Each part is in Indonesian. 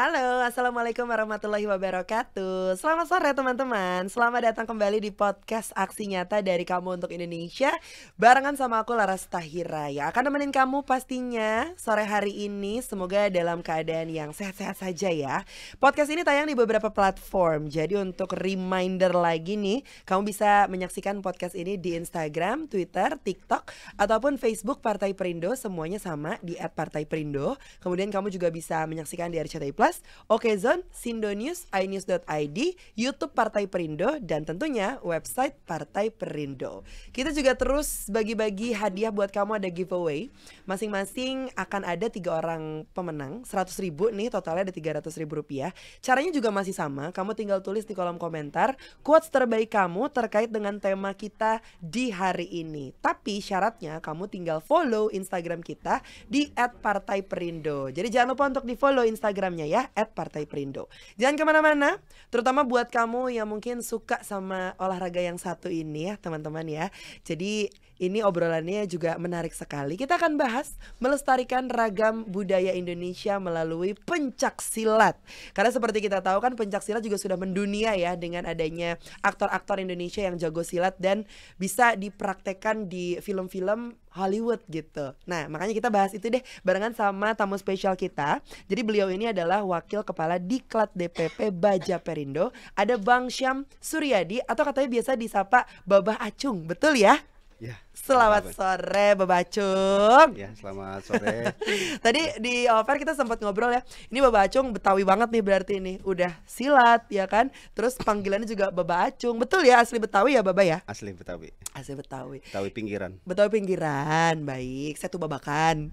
Halo, Assalamualaikum warahmatullahi wabarakatuh Selamat sore teman-teman Selamat datang kembali di podcast Aksi Nyata dari Kamu Untuk Indonesia Barengan sama aku Laras Tahira Yang akan nemenin kamu pastinya sore hari ini Semoga dalam keadaan yang sehat-sehat saja ya Podcast ini tayang di beberapa platform Jadi untuk reminder lagi nih Kamu bisa menyaksikan podcast ini di Instagram, Twitter, TikTok Ataupun Facebook Partai Perindo Semuanya sama di @partai_perindo. Kemudian kamu juga bisa menyaksikan di RCTI Plus Podcast, Okezone, Sindonews, inews.id, YouTube Partai Perindo, dan tentunya website Partai Perindo. Kita juga terus bagi-bagi hadiah buat kamu ada giveaway. Masing-masing akan ada tiga orang pemenang, 100 ribu nih totalnya ada 300 ribu rupiah. Caranya juga masih sama, kamu tinggal tulis di kolom komentar quotes terbaik kamu terkait dengan tema kita di hari ini. Tapi syaratnya kamu tinggal follow Instagram kita di @partaiperindo. Jadi jangan lupa untuk di follow Instagramnya ya at Partai Perindo. Jangan kemana-mana, terutama buat kamu yang mungkin suka sama olahraga yang satu ini ya teman-teman ya. Jadi ini obrolannya juga menarik sekali. Kita akan bahas melestarikan ragam budaya Indonesia melalui pencak silat. Karena seperti kita tahu kan pencak silat juga sudah mendunia ya dengan adanya aktor-aktor Indonesia yang jago silat dan bisa dipraktekkan di film-film Hollywood gitu. Nah, makanya kita bahas itu deh barengan sama tamu spesial kita. Jadi beliau ini adalah wakil kepala Diklat DPP Baja Perindo. Ada Bang Syam Suryadi atau katanya biasa disapa Babah Acung, betul ya? Ya. Selamat, selamat sore, bebacung Ya, selamat sore. Tadi di over kita sempat ngobrol ya. Ini bebacung Betawi banget nih berarti ini. Udah silat ya kan? Terus panggilannya juga bebacung Betul ya asli Betawi ya, Baba ya? Asli Betawi. Asli Betawi. Betawi pinggiran. Betawi pinggiran. Baik, saya tuh babakan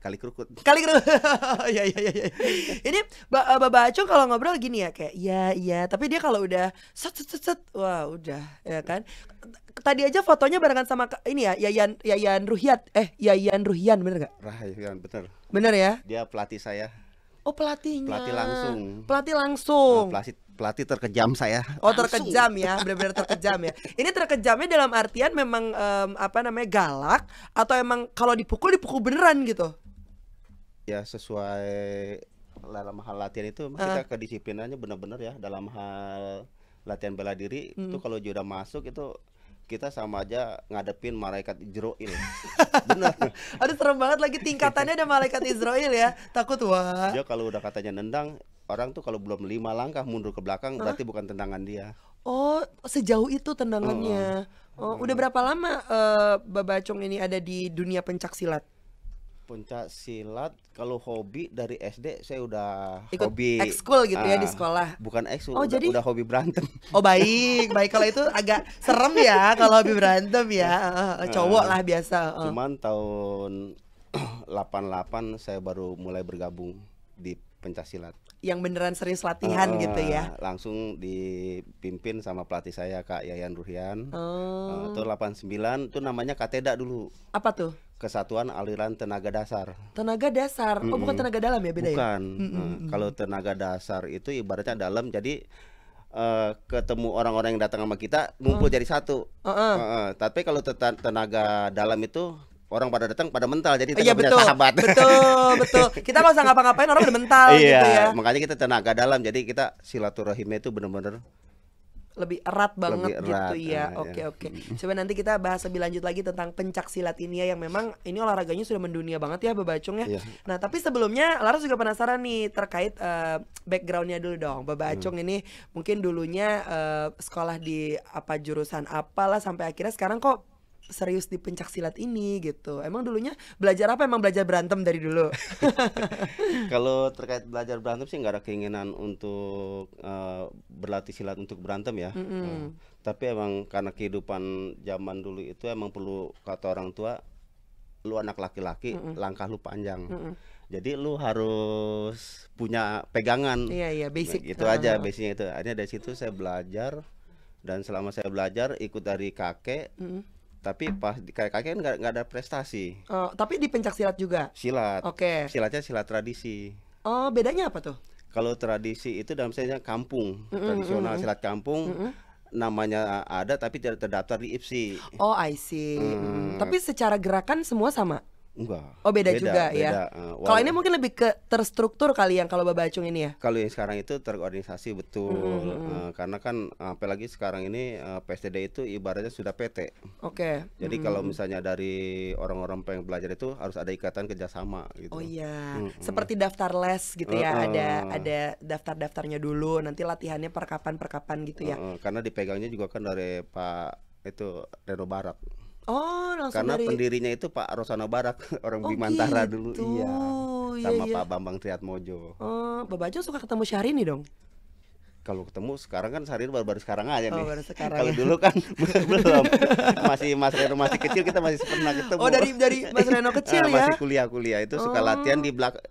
kali kerukut kali kerukut ya ya ya ini Bapak ba Acung kalau ngobrol gini ya kayak ya ya tapi dia kalau udah set set set, set wah udah ya kan tadi aja fotonya barengan sama ini ya Yayan Yayan Ruhiat eh Yayan Ruhian bener gak Rahayan ya bener bener ya dia pelatih saya Oh pelatihnya pelatih langsung pelatih langsung nah, pelatih pelatih terkejam saya. Oh terkejam ya, bener-bener terkejam ya. Ini terkejamnya dalam artian memang um, apa namanya galak atau emang kalau dipukul dipukul beneran gitu? ya sesuai dalam hal latihan itu uh. kita ah. kedisiplinannya benar-benar ya dalam hal latihan bela diri hmm. itu kalau sudah masuk itu kita sama aja ngadepin malaikat Israel. Benar. Aduh serem banget lagi tingkatannya ada malaikat Israel ya. Takut wah. Dia kalau udah katanya nendang, orang tuh kalau belum lima langkah mundur ke belakang Hah? berarti bukan tendangan dia. Oh, sejauh itu tendangannya. oh, Oh, udah berapa lama uh, eh, Babacong ini ada di dunia pencaksilat? pencak silat kalau hobi dari SD saya udah Ikut hobi ekskul gitu uh, ya di ah, sekolah. Bukan ekskul, oh, udah, jadi... udah hobi berantem. Oh baik, baik kalau itu agak serem ya kalau hobi berantem ya. Uh, cowok lah biasa. Uh. Cuman tahun 88 saya baru mulai bergabung di pencak silat yang beneran serius latihan uh, gitu ya langsung dipimpin sama pelatih saya kak Yayan Ruhian eh, oh. uh, itu 89 itu namanya kateda dulu apa tuh Kesatuan Aliran Tenaga Dasar. Tenaga dasar. Oh, mm Oh bukan tenaga dalam ya beda ya? bukan. ya? Mm Mm uh, Kalau tenaga dasar itu ibaratnya dalam jadi uh, ketemu orang-orang yang datang sama kita ngumpul uh. jadi satu. Uh -uh. Uh -uh. Tapi kalau tenaga dalam itu orang pada datang pada mental jadi kita iya, betul, sahabat betul betul kita nggak usah ngapa-ngapain orang udah mental iya, gitu ya makanya kita tenaga dalam jadi kita silaturahimnya itu benar-benar lebih erat banget lebih erat, gitu ya. Ah, iya. Oke oke. Coba nanti kita bahas lebih lanjut lagi tentang pencak silat ini ya yang memang ini olahraganya sudah mendunia banget ya bebacung ya. Yeah. Nah, tapi sebelumnya Laras juga penasaran nih terkait uh, backgroundnya dulu dong. bebacung hmm. ini mungkin dulunya uh, sekolah di apa jurusan apalah sampai akhirnya sekarang kok serius di pencak silat ini gitu. Emang dulunya belajar apa? Emang belajar berantem dari dulu. Kalau terkait belajar berantem sih nggak ada keinginan untuk uh, berlatih silat untuk berantem ya. Mm -hmm. uh, tapi emang karena kehidupan zaman dulu itu emang perlu kata orang tua, lu anak laki-laki, mm -hmm. langkah lu panjang. Mm -hmm jadi lu harus punya pegangan iya iya nah, basic itu uh. aja basicnya itu akhirnya dari situ saya belajar dan selama saya belajar ikut dari kakek mm -hmm tapi pas di kakek kan nggak nggak ada prestasi. Oh, tapi di pencak silat juga. Silat. Oke. Okay. Silatnya silat tradisi. Oh, bedanya apa tuh? Kalau tradisi itu dalam sebenarnya kampung, mm -hmm. tradisional silat kampung. Mm -hmm namanya ada tapi tidak terdaftar di IPSI. Oh, I see. Hmm. Tapi secara gerakan semua sama? Enggak. Oh beda, beda juga ya? beda. ya. Uh, Kalau ini mungkin lebih ke terstruktur kali yang kalau babacung Acung ini ya. Kalau yang sekarang itu terorganisasi betul. Mm -hmm. uh, karena kan apalagi sekarang ini uh, eh, PSDD itu ibaratnya sudah PT. Oke. Okay. Jadi mm -hmm. kalau misalnya dari orang-orang pengen belajar itu harus ada ikatan kerjasama gitu. Oh iya. Mm -hmm. Seperti daftar les gitu ya. Uh, uh, ada ada daftar-daftarnya dulu. Nanti latihannya perkapan-perkapan gitu ya. Uh, uh, karena dipegangnya juga kan dari Pak itu Reno Barat. Oh, langsung Karena dari... pendirinya itu Pak Rosano Barak, orang oh, Bimantara gitu. dulu. Iya. iya. Sama iya, Pak Bambang Triatmojo. Oh, Bapak Jo suka ketemu Syahrini dong? Kalau ketemu sekarang kan Syahrini baru-baru sekarang aja oh, nih. Baru sekarang. Kalau ya. dulu kan belum. Masih Mas Reno masih kecil kita masih pernah ketemu. Oh, dari dari Mas Reno kecil eh, ya. masih kuliah-kuliah itu oh. suka latihan di belakang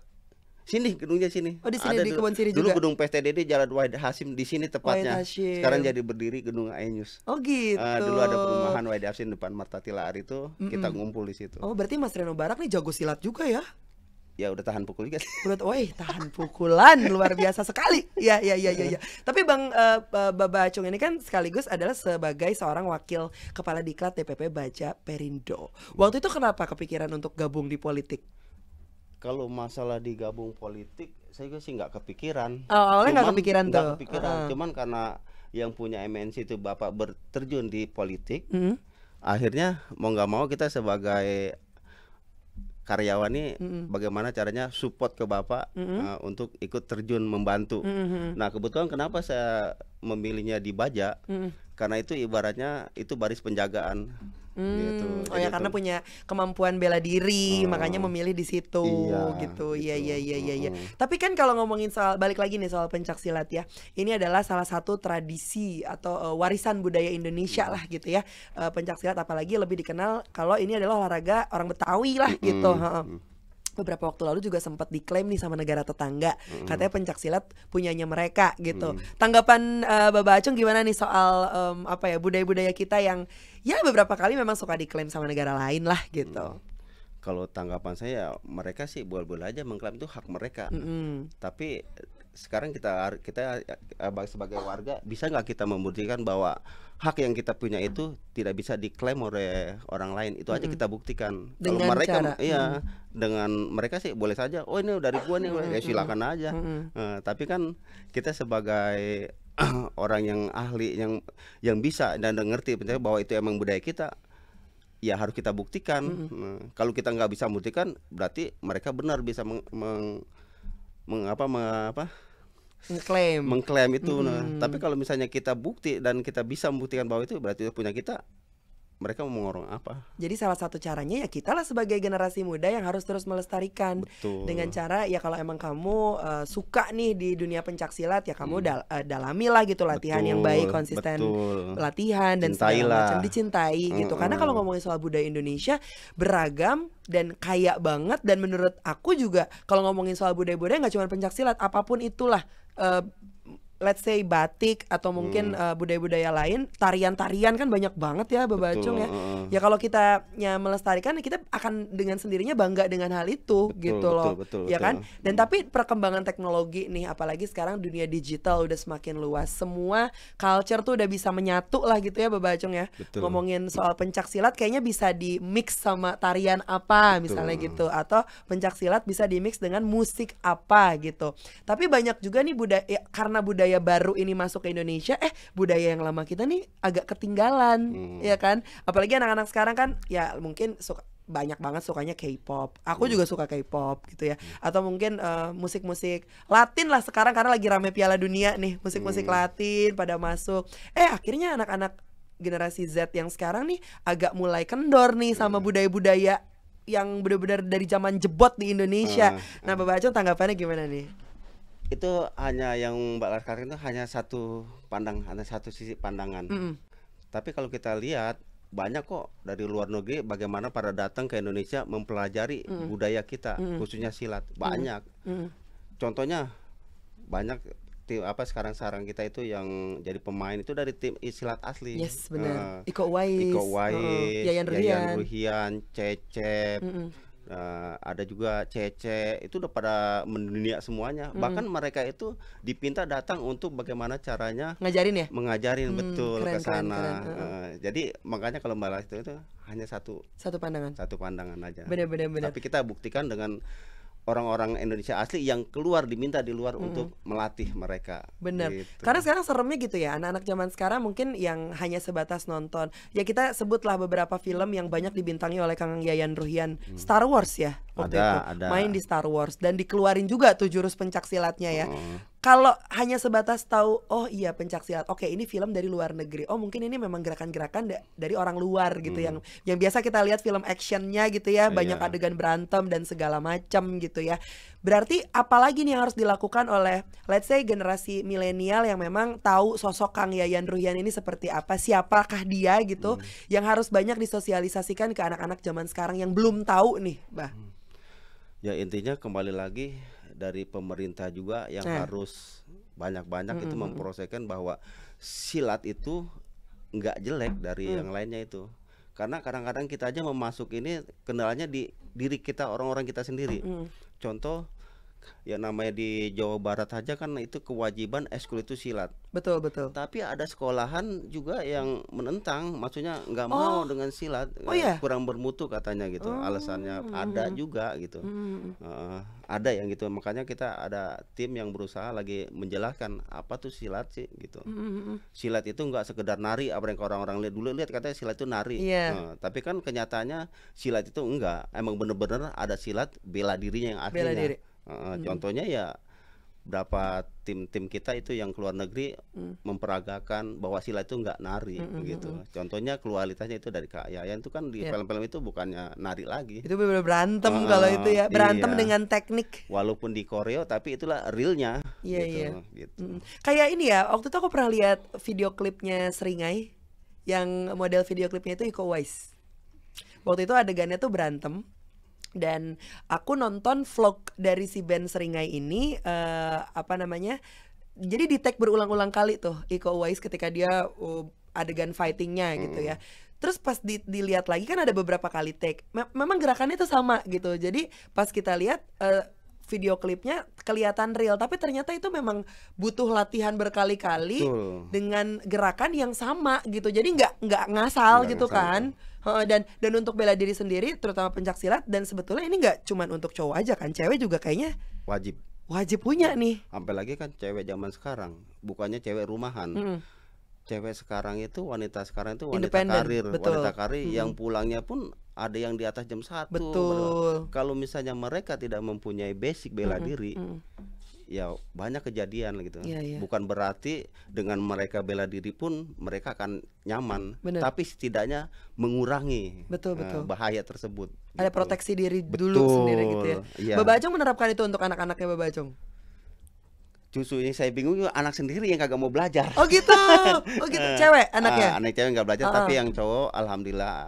Sini gedungnya sini. Oh, di sini ada di kebun sini dulu juga. Dulu gedung PSTDD Jalan Wahid Hasim di sini tepatnya. Sekarang jadi berdiri gedung Ainus. Oh gitu. Uh, dulu ada perumahan Wahid Hasim depan Marta Tilaar itu mm -mm. kita ngumpul di situ. Oh berarti Mas Reno Barak nih jago silat juga ya? ya udah tahan pukul juga. Berat, woi tahan pukulan luar biasa sekali. Ya ya ya ya. ya. Tapi Bang uh, eh, Baba Acung ini kan sekaligus adalah sebagai seorang wakil kepala diklat TPP Baja Perindo. Waktu itu kenapa kepikiran untuk gabung di politik? kalau masalah digabung politik saya sih nggak kepikiran oh, awalnya nggak kepikiran gak tuh kepikiran uh. cuman karena yang punya MNC itu bapak berterjun di politik mm. akhirnya mau nggak mau kita sebagai karyawan ini mm bagaimana caranya support ke bapak mm uh, untuk ikut terjun membantu. Mm-hmm. Nah kebetulan kenapa saya memilihnya di Baja mm karena itu ibaratnya itu baris penjagaan Gitu. Hmm. Oh ya gitu. karena punya kemampuan bela diri, hmm. makanya memilih di situ iya, gitu. Iya gitu. iya iya iya iya. Hmm. Tapi kan kalau ngomongin soal balik lagi nih soal pencak silat ya. Ini adalah salah satu tradisi atau uh, warisan budaya Indonesia hmm. lah gitu ya. Uh, eh, pencak silat apalagi lebih dikenal kalau ini adalah olahraga orang Betawi lah gitu. Hmm. Hmm beberapa waktu lalu juga sempat diklaim nih sama negara tetangga mm. katanya pencak silat punyanya mereka gitu mm. tanggapan uh, Baba Acung gimana nih soal um, apa ya budaya-budaya kita yang ya beberapa kali memang suka diklaim sama negara lain lah gitu mm. kalau tanggapan saya mereka sih boleh-boleh aja mengklaim itu hak mereka mm -hmm. tapi sekarang kita kita eh, sebagai warga bisa nggak kita membuktikan bahwa hak yang kita punya itu tidak bisa diklaim oleh orang lain itu aja kita buktikan dengan kalau mereka cara. iya -hmm. dengan mereka sih boleh saja oh ini dari gua nih -hmm. ya silakan aja -hmm. uh, tapi kan kita sebagai orang yang ahli yang yang bisa dan ngerti bahwa itu emang budaya kita ya harus kita buktikan -hmm. nah, kalau kita nggak bisa buktikan berarti mereka benar bisa meng, meng mengapa mengapa mengklaim mengklaim itu nah. hmm. nah tapi kalau misalnya kita bukti dan kita bisa membuktikan bahwa itu berarti itu punya kita mereka mau mengorong apa. Jadi salah satu caranya ya kita lah sebagai generasi muda yang harus terus melestarikan Betul. dengan cara ya kalau emang kamu uh, suka nih di dunia pencaksilat ya kamu hmm. dal uh, lah gitu latihan Betul. yang baik konsisten Betul. latihan dan Cintailah. segala macam dicintai gitu. Karena kalau ngomongin soal budaya Indonesia beragam dan kaya banget dan menurut aku juga kalau ngomongin soal budaya-budaya nggak cuma pencaksilat apapun itulah uh, let's say batik atau mungkin hmm. Eh, budaya-budaya hmm. uh, budaya lain, tarian-tarian kan banyak banget ya Bebacung ya. Ya kalau kita ya melestarikan kita akan dengan sendirinya bangga dengan hal itu betul, gitu loh. Betul, betul, ya betul. kan? Dan hmm. tapi perkembangan teknologi nih apalagi sekarang dunia digital udah semakin luas. Semua culture tuh udah bisa menyatu lah gitu ya Bebacung ya. Betul. Ngomongin soal pencak silat kayaknya bisa di mix sama tarian apa betul. misalnya gitu atau pencak silat bisa di mix dengan musik apa gitu. Tapi banyak juga nih budaya karena budaya budaya baru ini masuk ke Indonesia eh budaya yang lama kita nih agak ketinggalan hmm. ya kan apalagi anak-anak sekarang kan ya mungkin suka banyak banget sukanya K-pop. Aku hmm. juga suka K-pop gitu ya. Hmm. Atau mungkin eh, musik-musik uh, Latin lah sekarang karena lagi rame Piala Dunia nih, musik-musik hmm. Latin pada masuk. Eh akhirnya anak-anak generasi Z yang sekarang nih agak mulai kendor nih sama hmm. budaya-budaya yang benar-benar dari zaman jebot di Indonesia. Hmm. Nah, Bapak Acung tanggapannya gimana nih? itu hanya yang Mbak Laskar itu hanya satu pandang, hanya satu sisi pandangan. Mm -hmm. Tapi kalau kita lihat banyak kok dari luar negeri bagaimana para datang ke Indonesia mempelajari mm. budaya kita mm. khususnya silat banyak mm. contohnya banyak tim apa sekarang sarang kita itu yang jadi pemain itu dari tim silat asli yes benar uh, Iko wais Iko wais Yayan Ruhian, Yayan Ruhian Cecep mm -mm uh, ada juga Cece itu udah pada mendunia semuanya hmm. bahkan mereka itu dipinta datang untuk bagaimana caranya ngajarin ya mengajarin hmm, betul ke sana uh, jadi makanya kalau mbak itu itu hanya satu satu pandangan satu pandangan aja benar-benar tapi kita buktikan dengan orang-orang Indonesia asli yang keluar diminta di luar mm -hmm. untuk melatih mereka. Benar. Gitu. Karena sekarang seremnya gitu ya, anak-anak zaman sekarang mungkin yang hanya sebatas nonton. Ya kita sebutlah beberapa film yang banyak dibintangi oleh Kang Yayan Ruhian. Hmm. Star Wars ya waktu ada, itu ada. main di Star Wars dan dikeluarin juga tuh jurus pencak silatnya ya. Hmm. Kalau hanya sebatas tahu oh iya pencak silat. Oke, ini film dari luar negeri. Oh, mungkin ini memang gerakan-gerakan da dari orang luar gitu hmm. yang yang biasa kita lihat film actionnya gitu ya, iya. banyak yeah. adegan berantem dan segala macam gitu ya. Berarti apalagi nih yang harus dilakukan oleh let's say generasi milenial yang memang tahu sosok Kang Yayan Ruhian ini seperti apa, siapakah dia gitu, hmm. yang harus banyak disosialisasikan ke anak-anak zaman sekarang yang belum tahu nih, Bah. Hmm. Ya intinya kembali lagi dari pemerintah juga yang eh. harus banyak-banyak mm -hmm. itu memproseskan bahwa silat itu nggak jelek dari mm. yang lainnya itu. Karena kadang-kadang kita aja memasuk ini kendalanya di diri kita orang-orang kita sendiri. Mm. Contoh ya namanya di Jawa Barat aja kan itu kewajiban eskul itu silat. Betul betul. Tapi ada sekolahan juga yang menentang, maksudnya nggak oh. mau dengan silat, oh, iya? kurang bermutu katanya gitu, oh. alasannya hmm. ada juga gitu. Hmm. Uh, ada yang gitu, makanya kita ada tim yang berusaha lagi menjelaskan apa tuh silat sih gitu. Hmm. hmm silat itu nggak sekedar nari, apa yang orang-orang lihat dulu lihat katanya silat itu nari, yeah. Iya. uh, tapi kan kenyataannya silat itu enggak, emang bener-bener ada silat bela dirinya yang artinya. Bela diri hmm. Contohnya ya berapa tim-tim kita itu yang keluar negeri hmm. memperagakan bahwa sila itu nggak nari hmm, hmm, hmm, gitu. Hmm. Contohnya kualitasnya itu dari KAYN itu kan di yeah. film-film itu bukannya nari lagi. Itu benar berantem uh, kalau itu ya, berantem iya. dengan teknik. Walaupun di korea tapi itulah realnya yeah, gitu. Yeah. gitu. Hmm, hmm. Kayak ini ya, waktu itu aku pernah lihat video klipnya Seringai yang model video klipnya itu Iko Wise. Waktu itu adegannya tuh berantem dan aku nonton vlog dari si band Seringai ini uh, apa namanya jadi di tag berulang-ulang kali tuh Iko Uwais ketika dia uh, adegan fightingnya gitu hmm. gitu ya terus pas di, dilihat lagi kan ada beberapa kali take memang gerakannya tuh sama gitu jadi pas kita lihat uh, video klipnya kelihatan real tapi ternyata itu memang butuh latihan berkali-kali dengan gerakan yang sama gitu jadi nggak nggak ngasal gak gitu ngasal, kan ya uh, dan dan untuk bela diri sendiri terutama pencak silat dan sebetulnya ini nggak cuma untuk cowok aja kan cewek juga kayaknya wajib wajib punya nih sampai lagi kan cewek zaman sekarang bukannya cewek rumahan mm -hmm cewek sekarang itu wanita sekarang itu wanita karir betul. wanita karir hmm. yang pulangnya pun ada yang di atas jam satu betul kalau misalnya mereka tidak mempunyai basic bela hmm. diri hmm ya banyak kejadian gitu. Ya, ya. Bukan berarti dengan mereka bela diri pun mereka akan nyaman, Bener. tapi setidaknya mengurangi betul, eh, betul. Uh, bahaya tersebut. Ada gitu. proteksi diri betul. dulu sendiri gitu ya. ya. menerapkan itu untuk anak-anaknya bebajong. Justru ini saya bingung anak sendiri yang kagak mau belajar. Oh gitu. Oh gitu, cewek ah, anaknya. Uh, anak cewek nggak belajar, uh -uh. tapi ah. yang cowok alhamdulillah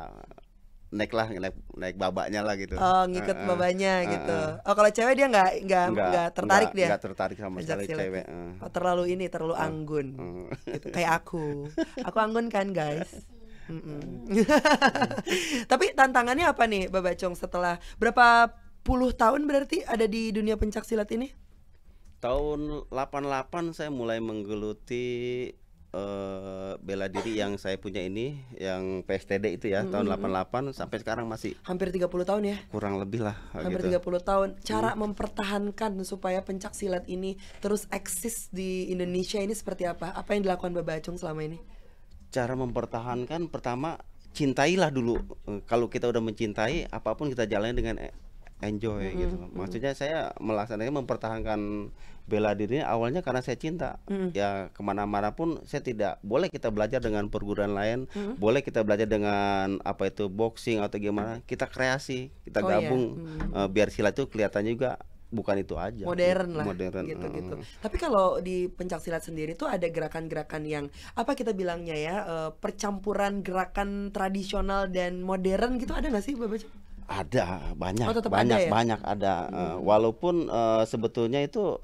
naik lah naik naik babaknya lah gitu oh ngikut uh, babaknya uh, gitu oh kalau cewek dia nggak nggak nggak tertarik enggak, dia nggak tertarik sama sekali cewek uh. oh, terlalu ini terlalu anggun uh. Gitu. kayak aku aku anggun kan guys tapi tantangannya apa nih Bapak Cong setelah berapa puluh tahun berarti ada di dunia pencak silat ini tahun 88 saya mulai menggeluti uh, bela diri yang saya punya ini yang PSTD itu ya mm -hmm. tahun 88 sampai sekarang masih hampir 30 tahun ya kurang lebih lah hampir gitu. 30 tahun hmm. cara hmm. mempertahankan supaya pencak silat ini terus eksis di Indonesia ini seperti apa apa yang dilakukan Bapak Bacung selama ini cara mempertahankan pertama cintailah dulu eh, kalau kita udah mencintai apapun kita jalani dengan enjoy mm -hmm. gitu. Maksudnya saya melaksanakan mempertahankan bela diri awalnya karena saya cinta. Mm -hmm. Ya kemana-mana pun saya tidak boleh kita belajar dengan perguruan lain, mm -hmm. boleh kita belajar dengan apa itu boxing atau gimana. Kita kreasi, kita oh, iya. gabung iya. mm -hmm. biar silat itu kelihatannya juga bukan itu aja modern lah modern gitu gitu tapi kalau di pencak silat sendiri tuh ada gerakan-gerakan yang apa kita bilangnya ya uh, percampuran gerakan tradisional dan modern gitu ada nggak sih bapak ada banyak, oh, banyak, ada ya? banyak ada. Uh, walaupun uh, sebetulnya itu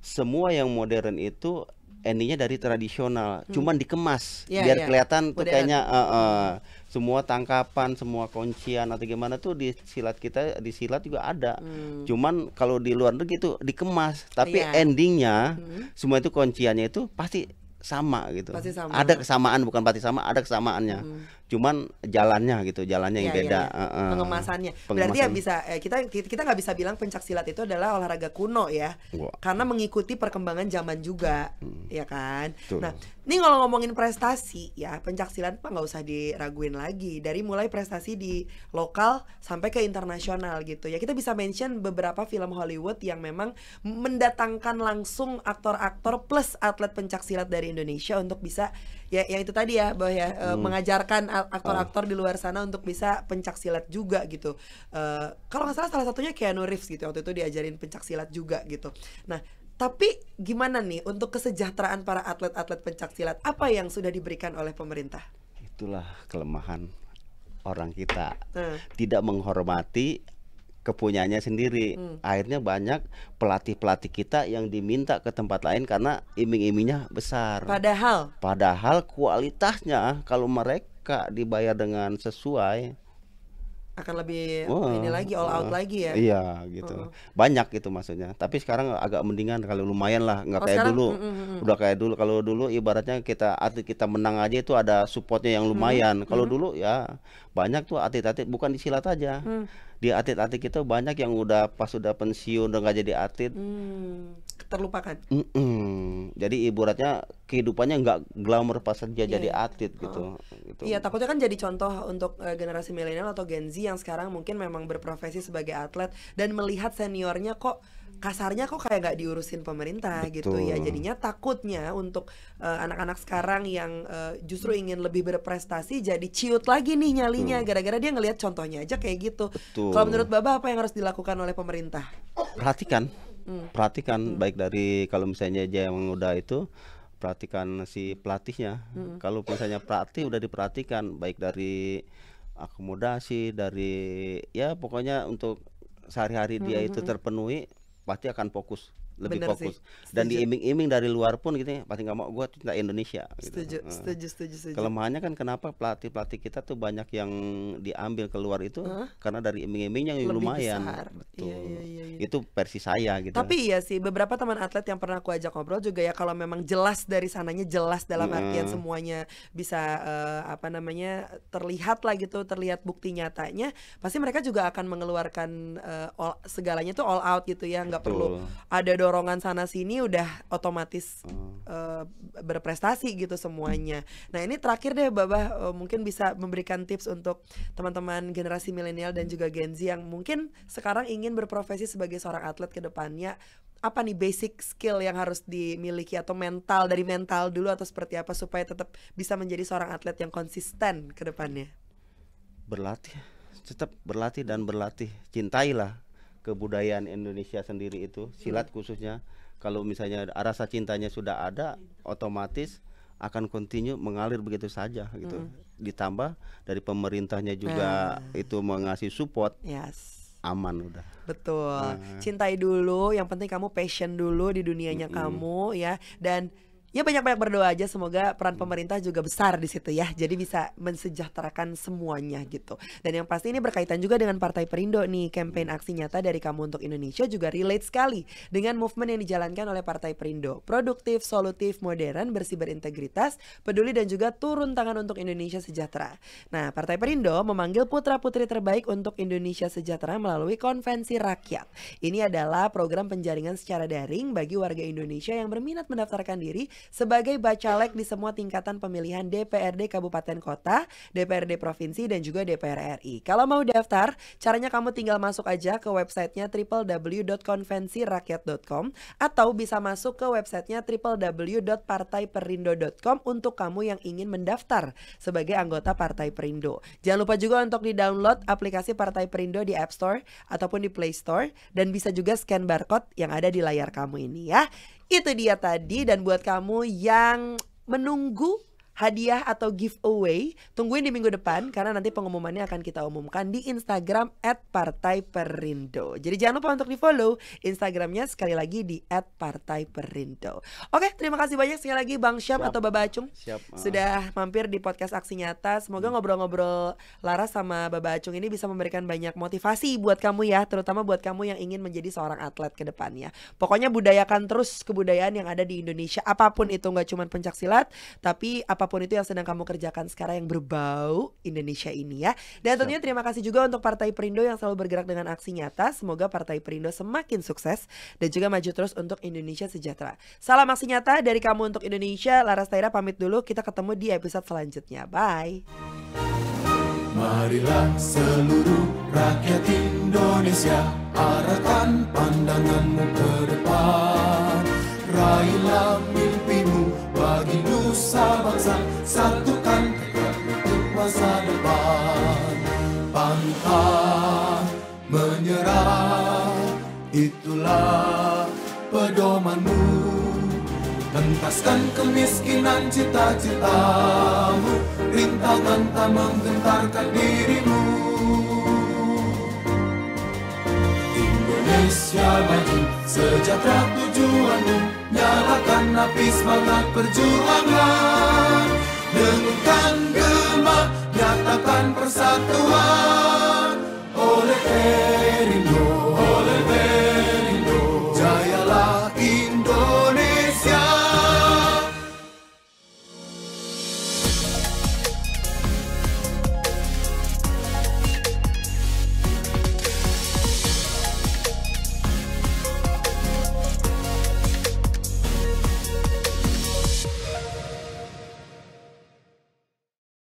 semua yang modern itu endingnya dari tradisional, hmm. cuman dikemas ya, biar ya. kelihatan tuh kayaknya uh, uh, semua tangkapan, semua kuncian atau gimana tuh di silat kita di silat juga ada. Hmm. Cuman kalau di luar negeri tuh dikemas, tapi ya. endingnya hmm. semua itu kunciannya itu pasti sama gitu. Pasti sama. Ada kesamaan bukan pasti sama, ada kesamaannya. Hmm cuman jalannya gitu jalannya yang ya, beda ya, pengemasannya berarti ya bisa eh, kita kita nggak bisa bilang pencak silat itu adalah olahraga kuno ya Wah. karena mengikuti perkembangan zaman juga hmm. ya kan Betul. nah ini kalau ngomongin prestasi ya pencak silat mah nggak usah diraguin lagi dari mulai prestasi di lokal sampai ke internasional gitu ya kita bisa mention beberapa film Hollywood yang memang mendatangkan langsung aktor-aktor plus atlet pencak silat dari Indonesia untuk bisa ya yang itu tadi ya bahwa ya eh, hmm. mengajarkan aktor-aktor ah. di luar sana untuk bisa pencak silat juga gitu uh, kalau nggak salah salah satunya Keanu Reeves gitu waktu itu diajarin pencak silat juga gitu nah tapi gimana nih untuk kesejahteraan para atlet-atlet pencak silat apa yang sudah diberikan oleh pemerintah itulah kelemahan orang kita hmm. tidak menghormati kepunyanya sendiri. Hmm. Akhirnya banyak pelatih-pelatih kita yang diminta ke tempat lain karena iming-imingnya besar. Padahal padahal kualitasnya kalau mereka dibayar dengan sesuai akan lebih oh, ini lagi all out uh, lagi ya iya gitu uh. banyak gitu maksudnya tapi sekarang agak mendingan kalau lumayan lah nggak oh, kayak sekarang? dulu mm, mm, udah kayak dulu kalau dulu ibaratnya kita atlet kita menang aja itu ada supportnya yang lumayan mm. kalau mm. dulu ya banyak tuh atlet-atlet bukan di silat aja mm. di atlet-atlet kita banyak yang udah pas udah pensiun udah nggak jadi atlet mm terlupakan. Mm -mm. Jadi ibaratnya kehidupannya nggak glamor pas dia yeah. jadi iya. atlet gitu. Oh. gitu. Iya gitu. takutnya kan jadi contoh untuk uh, generasi milenial atau Gen Z yang sekarang mungkin memang berprofesi sebagai atlet dan melihat seniornya kok kasarnya kok kayak nggak diurusin pemerintah Betul. gitu ya jadinya takutnya untuk eh, anak-anak uh, sekarang yang uh, justru ingin lebih berprestasi jadi ciut lagi nih nyalinya gara-gara dia ngelihat contohnya aja kayak gitu kalau menurut bapak apa yang harus dilakukan oleh pemerintah perhatikan hmm. perhatikan hmm. baik dari kalau misalnya aja yang udah itu perhatikan si pelatihnya. Hmm. Kalau misalnya pelatih udah diperhatikan baik dari akomodasi dari ya pokoknya untuk sehari-hari dia hmm. itu terpenuhi pasti akan fokus lebih Bener fokus sih. dan diiming-iming dari luar pun gitu ya pasti nggak mau gue cinta Indonesia gitu. setuju, nah. setuju setuju setuju kelemahannya kan kenapa pelatih pelatih kita tuh banyak yang diambil keluar itu huh? karena dari iming-imingnya yang lebih lumayan besar. Iya, betul iya, iya, iya, iya. itu versi saya gitu tapi iya sih beberapa teman atlet yang pernah aku ajak ngobrol juga ya kalau memang jelas dari sananya jelas dalam hmm. artian semuanya bisa uh, apa namanya terlihat lah gitu terlihat bukti nyatanya pasti mereka juga akan mengeluarkan uh, all, segalanya tuh all out gitu ya nggak perlu ada dorongan sana sini udah otomatis uh, berprestasi gitu semuanya. Nah ini terakhir deh Babah uh, eh, mungkin bisa memberikan tips untuk teman-teman generasi milenial dan juga Gen Z yang mungkin sekarang ingin berprofesi sebagai seorang atlet kedepannya apa nih basic skill yang harus dimiliki atau mental dari mental dulu atau seperti apa supaya tetap bisa menjadi seorang atlet yang konsisten kedepannya? Berlatih, tetap berlatih dan berlatih. Cintailah kebudayaan Indonesia sendiri itu silat hmm. khususnya kalau misalnya rasa cintanya sudah ada otomatis akan continue mengalir begitu saja gitu hmm. ditambah dari pemerintahnya juga hmm. itu mengasih support yes aman udah. Betul. Nah. Cintai dulu, yang penting kamu passion dulu di dunianya -hmm. kamu ya dan ya banyak-banyak berdoa aja semoga peran pemerintah juga besar di situ ya. Jadi bisa mensejahterakan semuanya gitu. Dan yang pasti ini berkaitan juga dengan Partai Perindo nih, kampanye aksi nyata dari Kamu untuk Indonesia juga relate sekali dengan movement yang dijalankan oleh Partai Perindo. Produktif, solutif, modern, bersih berintegritas, peduli dan juga turun tangan untuk Indonesia sejahtera. Nah, Partai Perindo memanggil putra-putri terbaik untuk Indonesia sejahtera melalui konvensi rakyat. Ini adalah program penjaringan secara daring bagi warga Indonesia yang berminat mendaftarkan diri sebagai bacalek di semua tingkatan pemilihan DPRD Kabupaten Kota, DPRD Provinsi, dan juga DPR RI. Kalau mau daftar, caranya kamu tinggal masuk aja ke websitenya www.konvensirakyat.com atau bisa masuk ke websitenya www.partaiperindo.com untuk kamu yang ingin mendaftar sebagai anggota Partai Perindo. Jangan lupa juga untuk di-download aplikasi Partai Perindo di App Store ataupun di Play Store dan bisa juga scan barcode yang ada di layar kamu ini ya. Itu dia tadi dan buat kamu yang menunggu hadiah atau giveaway. Tungguin di minggu depan karena nanti pengumumannya akan kita umumkan di Instagram @partaiperindo. Jadi jangan lupa untuk di-follow Instagramnya sekali lagi di @partaiperindo. Oke, terima kasih banyak sekali lagi Bang Syam Siap. atau Baba Acung. Siap. Ah. Sudah mampir di podcast Aksi Nyata. Semoga hmm. ngobrol-ngobrol Lara sama Baba Acung ini bisa memberikan banyak motivasi buat kamu ya, terutama buat kamu yang ingin menjadi seorang atlet ke depannya. Pokoknya budayakan terus kebudayaan yang ada di Indonesia apapun itu nggak cuma pencak silat, tapi apapun apapun itu yang sedang kamu kerjakan sekarang yang berbau Indonesia ini ya. Dan tentunya terima kasih juga untuk Partai Perindo yang selalu bergerak dengan aksi nyata. Semoga Partai Perindo semakin sukses dan juga maju terus untuk Indonesia sejahtera. Salam aksi nyata dari kamu untuk Indonesia. Laras Taira pamit dulu. Kita ketemu di episode selanjutnya. Bye. Marilah seluruh rakyat Indonesia arahkan pandanganmu ke depan Raihlah nusa bangsa Satukan untuk masa depan Pantang menyerah Itulah pedomanmu Hentaskan kemiskinan cita-citamu Rintangan tak menggentarkan dirimu Indonesia maju Sejahtera tujuanmu Nyalakan api semangat perjuangan Dengungkan gema, nyatakan persatuan Oleh Perindo, oleh